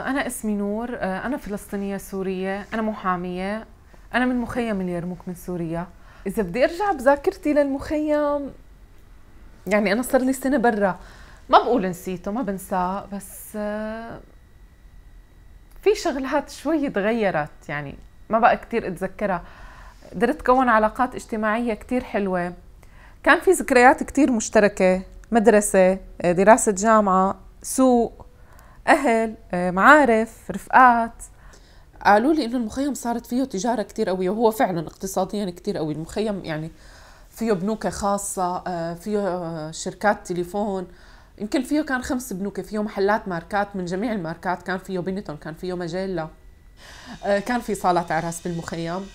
أنا اسمي نور آه، أنا فلسطينية سورية أنا محامية أنا من مخيم اليرموك من سوريا إذا بدي أرجع بذاكرتي للمخيم يعني أنا صار لي سنة برا ما بقول نسيته ما بنساه بس آه، في شغلات شوي تغيرت يعني ما بقى كتير أتذكرها قدرت كون علاقات اجتماعية كتير حلوة كان في ذكريات كتير مشتركة مدرسة آه، دراسة جامعة سوق اهل آه، معارف رفقات قالوا لي انه المخيم صارت فيه تجاره كثير قويه وهو فعلا اقتصاديا كثير قوي المخيم يعني فيه بنوك خاصة آه، فيه آه، شركات تليفون يمكن فيه كان خمس بنوك فيه محلات ماركات من جميع الماركات كان فيه بنتون كان فيه مجلة كان في صالات عرس بالمخيم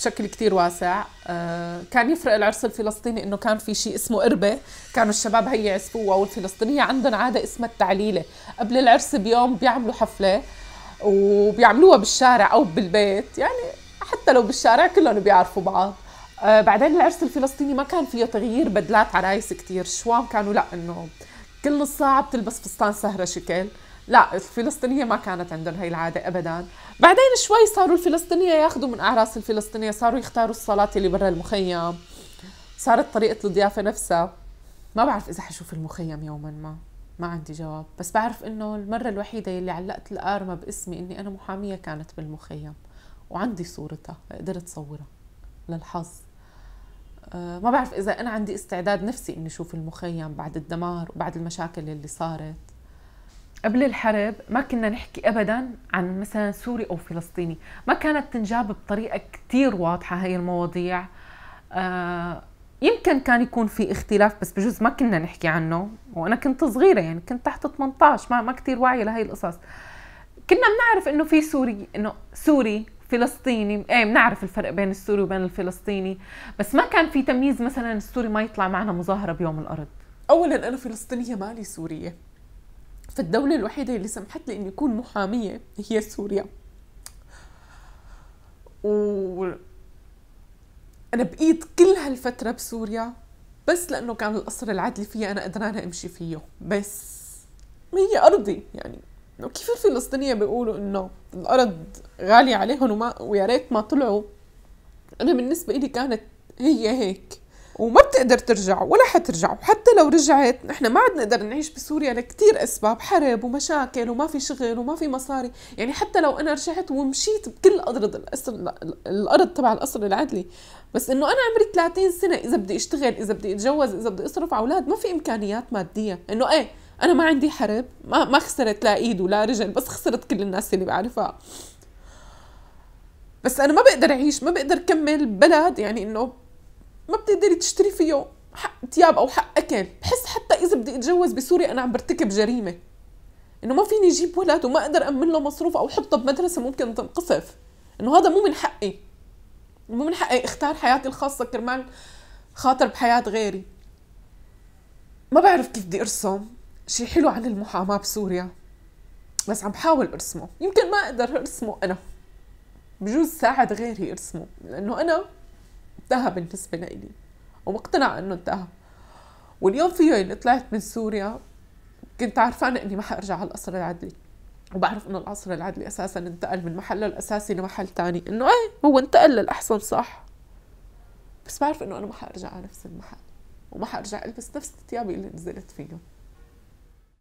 بشكل كتير واسع آه، كان يفرق العرس الفلسطيني انه كان في شيء اسمه قربه كانوا الشباب هي يعزفوها والفلسطينيه عندهم عاده اسمها التعليله قبل العرس بيوم بيعملوا حفله وبيعملوها بالشارع او بالبيت يعني حتى لو بالشارع كلهم بيعرفوا بعض آه، بعدين العرس الفلسطيني ما كان فيه تغيير بدلات عرايس كتير شوام كانوا لا انه كل نص ساعه بتلبس فستان سهره شكل لا الفلسطينيه ما كانت عندهم هي العاده ابدا بعدين شوي صاروا الفلسطينيه ياخذوا من اعراس الفلسطينيه صاروا يختاروا الصلاه اللي برا المخيم صارت طريقه الضيافه نفسها ما بعرف اذا حشوف المخيم يوما ما ما عندي جواب بس بعرف انه المرة الوحيدة اللي علقت الأرمة باسمي اني انا محامية كانت بالمخيم وعندي صورتها قدرت صورها للحظ أه ما بعرف اذا انا عندي استعداد نفسي اني اشوف المخيم بعد الدمار وبعد المشاكل اللي صارت قبل الحرب ما كنا نحكي ابدا عن مثلا سوري او فلسطيني ما كانت تنجاب بطريقه كثير واضحه هي المواضيع آه يمكن كان يكون في اختلاف بس بجوز ما كنا نحكي عنه وانا كنت صغيره يعني كنت تحت 18 ما ما كثير واعيه لهي القصص كنا بنعرف انه في سوري انه سوري فلسطيني ايه بنعرف الفرق بين السوري وبين الفلسطيني بس ما كان في تمييز مثلا السوري ما يطلع معنا مظاهره بيوم الارض اولا انا فلسطينيه مالي سوريه فالدولة الوحيدة اللي سمحت لي إني أكون محامية هي سوريا و أنا بقيت كل هالفترة بسوريا بس لأنه كان القصر العدلي فيها أنا قدرانة أمشي فيه بس هي أرضي يعني كيف الفلسطينية بيقولوا إنه الأرض غالية عليهم وما ويا ريت ما طلعوا أنا بالنسبة لي كانت هي هيك وما بتقدر ترجع ولا حترجع وحتى لو رجعت نحن ما عاد نقدر نعيش بسوريا لكتير أسباب حرب ومشاكل وما في شغل وما في مصاري يعني حتى لو أنا رجعت ومشيت بكل أرض القصر الأرض تبع القصر العدلي بس إنه أنا عمري 30 سنة إذا بدي أشتغل إذا بدي أتجوز إذا بدي أصرف على أولاد ما في إمكانيات مادية إنه إيه أنا ما عندي حرب ما, ما خسرت لا إيد ولا رجل بس خسرت كل الناس اللي بعرفها بس انا ما بقدر اعيش ما بقدر كمل بلد يعني انه ما بتقدري تشتري فيه حق تياب او حق اكل بحس حتى اذا بدي اتجوز بسوريا انا عم برتكب جريمه انه ما فيني اجيب ولد وما اقدر امن له مصروف او احطه بمدرسه ممكن تنقصف انه هذا مو من حقي مو من حقي اختار حياتي الخاصه كرمال خاطر بحياه غيري ما بعرف كيف بدي ارسم شي حلو عن المحاماه بسوريا بس عم بحاول ارسمه يمكن ما اقدر ارسمه انا بجوز ساعد غيري ارسمه لانه انا انتهى بالنسبة لإلي ومقتنعة إنه انتهى واليوم فيه اللي طلعت من سوريا كنت عارفانة إني ما حأرجع على القصر العدلي وبعرف إنه القصر العدلي أساسا انتقل من محله الأساسي لمحل تاني إنه إيه هو انتقل للأحسن صح بس بعرف إنه أنا ما حأرجع على نفس المحل وما حأرجع ألبس نفس الثياب اللي نزلت فيه